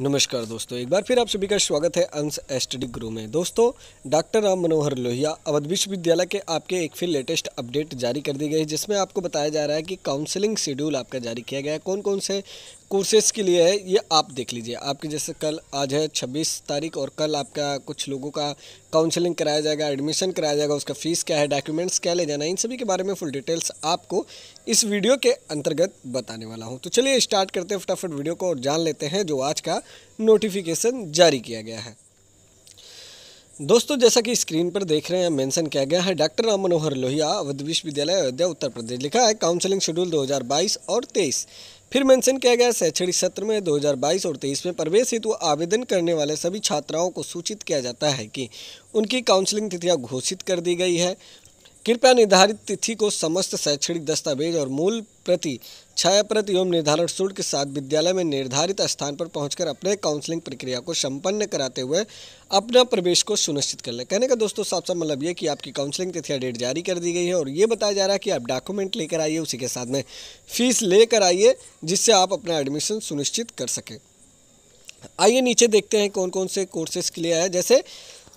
नमस्कार दोस्तों एक बार फिर आप सभी का स्वागत है अंश एस्टडी गुरु में दोस्तों डॉक्टर राम मनोहर लोहिया अवध विश्वविद्यालय के आपके एक फिर लेटेस्ट अपडेट जारी कर दी गई है जिसमें आपको बताया जा रहा है कि काउंसलिंग शेड्यूल आपका जारी किया गया है कौन कौन से कोर्सेस के लिए है ये आप देख लीजिए आपके जैसे कल आज है छब्बीस तारीख और कल आपका कुछ लोगों का काउंसलिंग कराया जाएगा एडमिशन कराया जाएगा उसका फ़ीस क्या है डॉक्यूमेंट्स क्या ले जाना है इन सभी के बारे में फुल डिटेल्स आपको इस वीडियो के अंतर्गत बताने वाला हूँ तो चलिए स्टार्ट करते हैं फटाफट वीडियो को और जान लेते हैं जो आज का नोटिफिकेशन जारी किया गया है दोस्तों जैसा कि स्क्रीन पर देख रहे हैं मेंशन किया गया है डॉक्टर राम मनोहर लोहिया अवध विश्वविद्यालय अयोध्या उत्तर प्रदेश लिखा है काउंसलिंग शेड्यूल 2022 और फिर मेंशन किया गया शैक्षणिक सत्र में 2022 और 23 में प्रवेश हेतु आवेदन करने वाले सभी छात्राओं को सूचित किया जाता है कि उनकी काउंसलिंग तिथियां घोषित कर दी गई है कृपया निर्धारित तिथि को समस्त शैक्षणिक दस्तावेज और मूल प्रति छाया प्रति एवं निर्धारण शुल्क के साथ विद्यालय में निर्धारित स्थान पर पहुंचकर अपने काउंसलिंग प्रक्रिया को संपन्न कराते हुए अपना प्रवेश को सुनिश्चित कर लें कहने का दोस्तों साफ साफ मतलब ये कि आपकी काउंसलिंग तिथि डेट जारी कर दी गई है और ये बताया जा रहा है कि आप डॉक्यूमेंट लेकर आइए उसी के साथ में फीस लेकर आइए जिससे आप अपना एडमिशन सुनिश्चित कर सकें आइए नीचे देखते हैं कौन कौन से कोर्सेज के लिए आया जैसे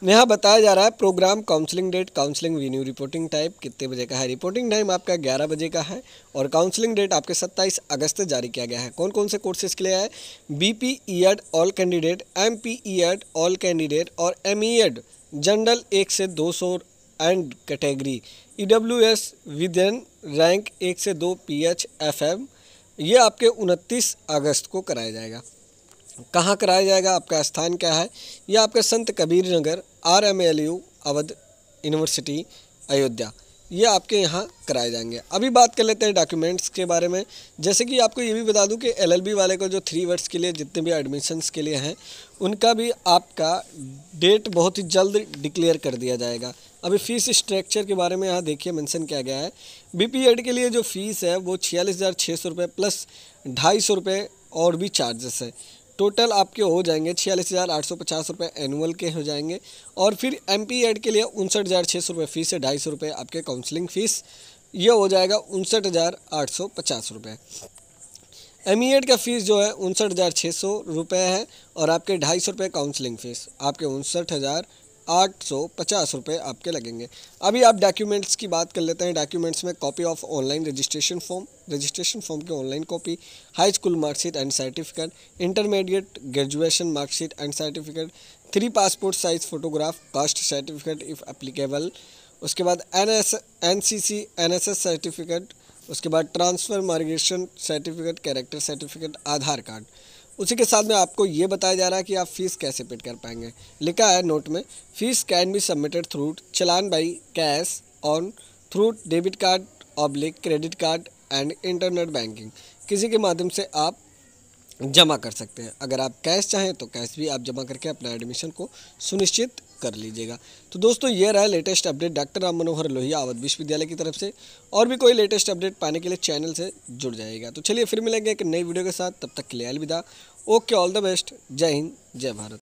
यहाँ बताया जा रहा है programme counselling date counselling venue reporting type कितने बजे का है रिपोर्टिंग टाइम आपका 11 बजे का है और काउंसलिंग डेट आपके 27 अगस्त जारी किया गया है कौन कौन से कोर्सेज के लिए है B P E Ed all candidate M P E Ed all candidate और एम ई एड जनरल एक से दो सौ and category E W S with rank एक से दो पी एच एफ एम ये आपके उनतीस अगस्त को कराया जाएगा कहाँ कराया जाएगा आपका स्थान क्या है यह आपका Sant Kabir Nagar R M L U Avadh university Ayodhya ये आपके यहाँ कराए जाएंगे अभी बात कर लेते हैं डॉक्यूमेंट्स के बारे में जैसे कि आपको ये भी बता दूं कि एलएलबी वाले को जो थ्री वर्ड्स के लिए जितने भी एडमिशन्स के लिए हैं उनका भी आपका डेट बहुत ही जल्द डिक्लेयर कर दिया जाएगा अभी फ़ीस स्ट्रक्चर के बारे में यहाँ देखिए मेंशन किया गया है बी के लिए जो फ़ीस है वो छियालीस हज़ार छः सौ रुपये प्लस ढाई सौ रुपये और भी चार्जेस है टोटल आपके हो जाएंगे छियालीस हज़ार आठ सौ पचास रुपये एनुअल के हो जाएंगे और फिर एम पी एड के लिए उनसठ हज़ार छः सौ रुपये फ़ीस है ढाई सौ रुपये आपके काउंसलिंग फ़ीस ये हो जाएगा उनसठ हज़ार आठ सौ पचास रुपये एम ई एड का फ़ीस जो है उनसठ हज़ार छः सौ रुपये है और आपके ढाई सौ रुपये काउंसलिंग फ़ीस आपके उनसठ हज़ार आठ सौ पचास रुपये आपके लगेंगे अभी आप डॉक्यूमेंट्स की बात कर लेते हैं डॉक्यूमेंट्स में copy of online registration form registration form की online copy high school marksheet and certificate intermediate graduation marksheet and certificate three passport size photograph caste certificate if applicable उसके बाद N S N C C N S S certificate उसके बाद transfer migration certificate character certificate Aadhaar card उसी के साथ में आपको ये बताया जा रहा है कि आप फ़ीस कैसे पेड कर पाएंगे लिखा है नोट में fees can be submitted through challan by cash on through debit card oblique credit card and internet banking किसी के माध्यम से आप जमा कर सकते हैं अगर आप कैश चाहें तो कैश भी आप जमा करके अपना एडमिशन को सुनिश्चित कर लीजिएगा तो दोस्तों ये रहा latest update doctor Ram Manohar Lohia Avadh Vishwavidyalaya की तरफ से और भी कोई लेटेस्ट अपडेट पाने के लिए चैनल से जुड़ जाएगा तो चलिए फिर मिलेंगे एक नई वीडियो के साथ तब तक के लिए अलविदा ओके ऑल द बेस्ट जय हिंद जय भारत